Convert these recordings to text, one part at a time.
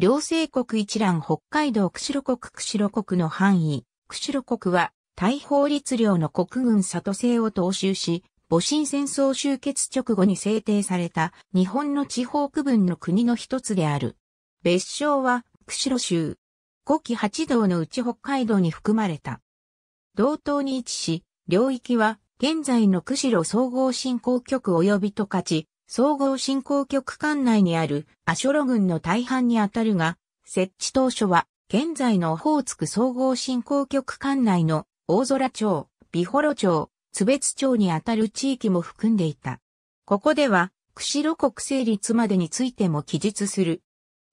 両政国一覧北海道釧路国釧路国の範囲、釧路国は、大法律領の国軍里政を踏襲し、戊辰戦争終結直後に制定された日本の地方区分の国の一つである。別称は、釧路州。古期八道のうち北海道に含まれた。道東に位置し、領域は現在の釧路総合振興局及び十勝、総合振興局管内にある阿諸路郡の大半にあたるが、設置当初は、現在のオホーツク総合振興局管内の大空町、美幌町、津別町にあたる地域も含んでいた。ここでは、釧路国成立までについても記述する。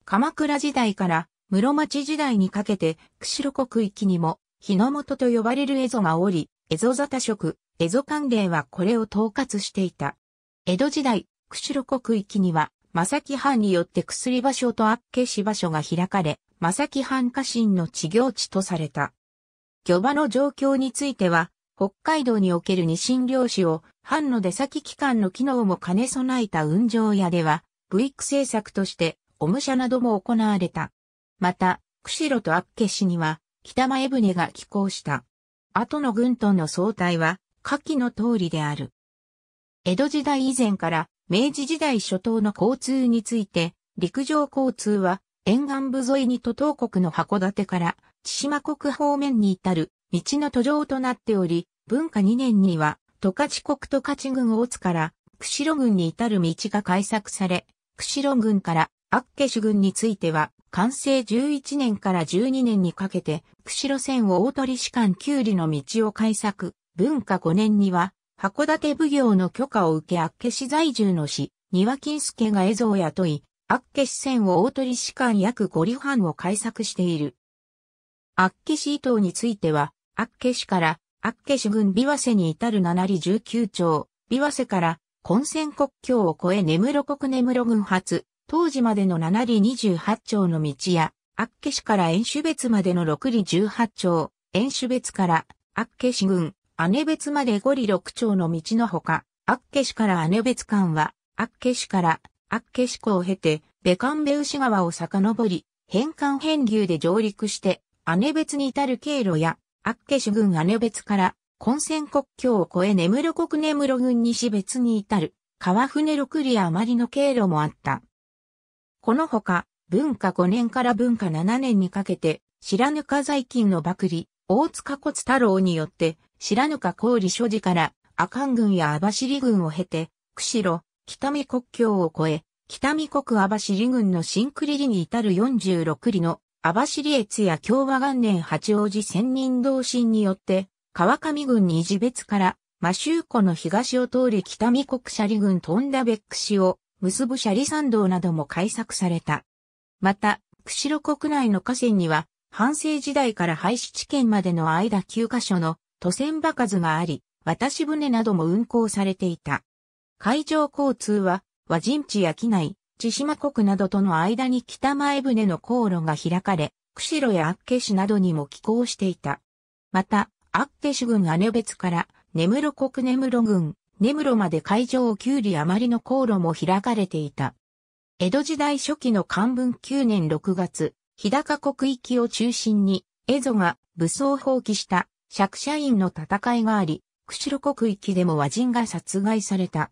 鎌倉時代から室町時代にかけて釧路国域にも日の本と呼ばれる蝦夷がおり、蝦夷座多職、蝦夷関連はこれを統括していた。江戸時代、釧路国域には、正木藩によって薬場所と厚岸場所が開かれ、正木藩家臣の治業地とされた。漁場の状況については、北海道における二神漁師を、藩の出先機関の機能も兼ね備えた運上屋では、ブイック政策として、お武者なども行われた。また、釧路と厚岸には、北前船が寄港した。後の軍との総体は、下記の通りである。江戸時代以前から、明治時代初頭の交通について、陸上交通は沿岸部沿いに都東国の函館から千島国方面に至る道の途上となっており、文化2年には十勝国十勝郡大津から釧路郡に至る道が開削され、釧路郡から厚岸郡については、完成11年から12年にかけて、釧路線を大鳥士間九里の道を開削、文化5年には、函館奉行の許可を受け厚岸在住の市、庭金助が絵像を雇い、厚岸線を大鳥市間約五里半を改作している。厚岸伊藤については、厚岸から厚岸郡琵琶瀬に至る七里十九町、琵琶瀬から混戦国境を越え根室国根室郡発、当時までの七里二十八町の道や、厚岸から遠州別までの六里十八町、遠州別から厚岸郡、姉別まで五里六町の道のほか、厚岸から姉別間は、厚岸から厚岸湖を経て、ベカンベウシ川を遡り、変換変流で上陸して、姉別に至る経路や、厚岸郡姉別から、混戦国境を越え根室国根室郡西別に至る、川船六里余りの経路もあった。このほか、文化5年から文化7年にかけて、白ぬか在勤の幕利、大塚骨太郎によって、白ぬか氷所持から阿寒軍や網走軍を経て、釧路、北見国境を越え、北見国網走軍の新栗里に至る46里の網走越や共和元年八王子千人同心によって、川上郡に次別から摩周湖の東を通り北見国斜里郡トンダベック市を結ぶ斜里山道なども開削された。また、釧路国内の河川には、半世時代から廃止地検までの間9カ所の渡船場数があり、渡し船なども運航されていた。海上交通は、和人地や機内、千島国などとの間に北前船の航路が開かれ、釧路や厚岸などにも寄港していた。また、厚岸郡姉別から、根室国根室郡、根室まで海上う里余りの航路も開かれていた。江戸時代初期の漢文9年6月、日高国域を中心に、エゾが武装放棄した釈社員の戦いがあり、釧路国域でも和人が殺害された。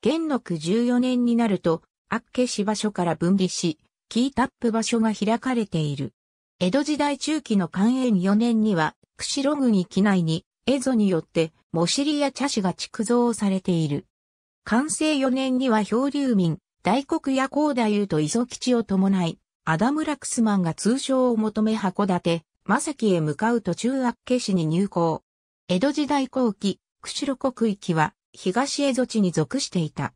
元禄14年になると、厚し場所から分離し、キータップ場所が開かれている。江戸時代中期の寛永4年には、釧路郡域内に、エゾによって、モシリや茶師が築造されている。寛政4年には漂流民、大黒や高太夫と磯吉を伴い、アダム・ラクスマンが通称を求め函館、正木へ向かう途中厚岸に入港。江戸時代後期、釧路国域は東江戸地に属していた。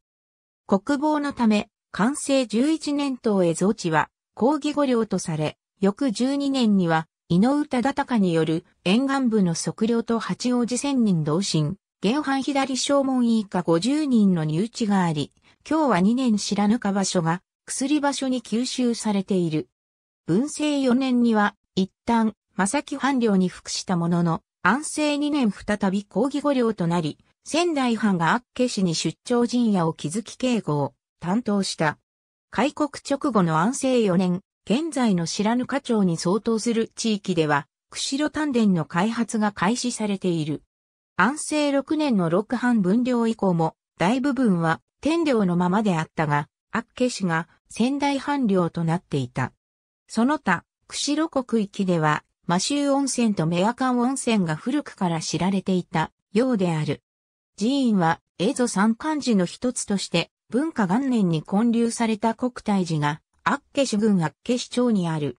国防のため、完成11年等江戸地は抗議御領とされ、翌12年には、井上忠隆による沿岸部の測量と八王子千人同心、現犯左正門以下50人の入地があり、今日は2年知らぬか場所が薬場所に吸収されている。文政4年には、一旦、正木藩領に服したものの、安政2年再び抗議御領となり、仙台藩が厚岸に出張陣屋を築き警護を担当した。開国直後の安政4年、現在の白ぬ課町に相当する地域では、釧路丹田の開発が開始されている。安政6年の六藩分領以降も、大部分は天領のままであったが、厚岸が仙台藩領となっていた。その他、釧路国域では、マシュー温泉とメアカン温泉が古くから知られていたようである。寺院は、エゾ三漢寺の一つとして、文化元年に建立された国体寺が、厚岸郡厚岸町にある。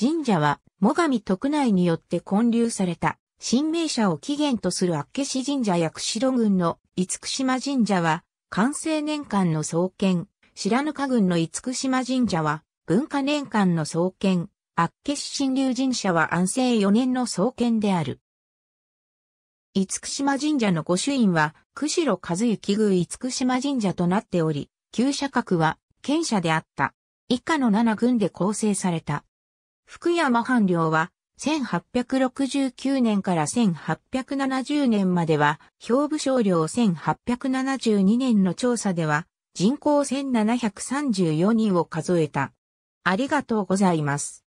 神社は、最上徳内によって建立された、新名社を起源とする厚岸神社や釧路郡の五福島神社は、完成年間の創建白糠郡の厳島神社は、文化年間の創建、厚岸神流神社は安政4年の創建である。厳島神社の御朱印は、釧路和幸宮厳島神社となっており、旧社格は、県社であった。以下の7軍で構成された。福山藩領は、1869年から1870年までは、兵部省領1872年の調査では、人口1734人を数えた。ありがとうございます。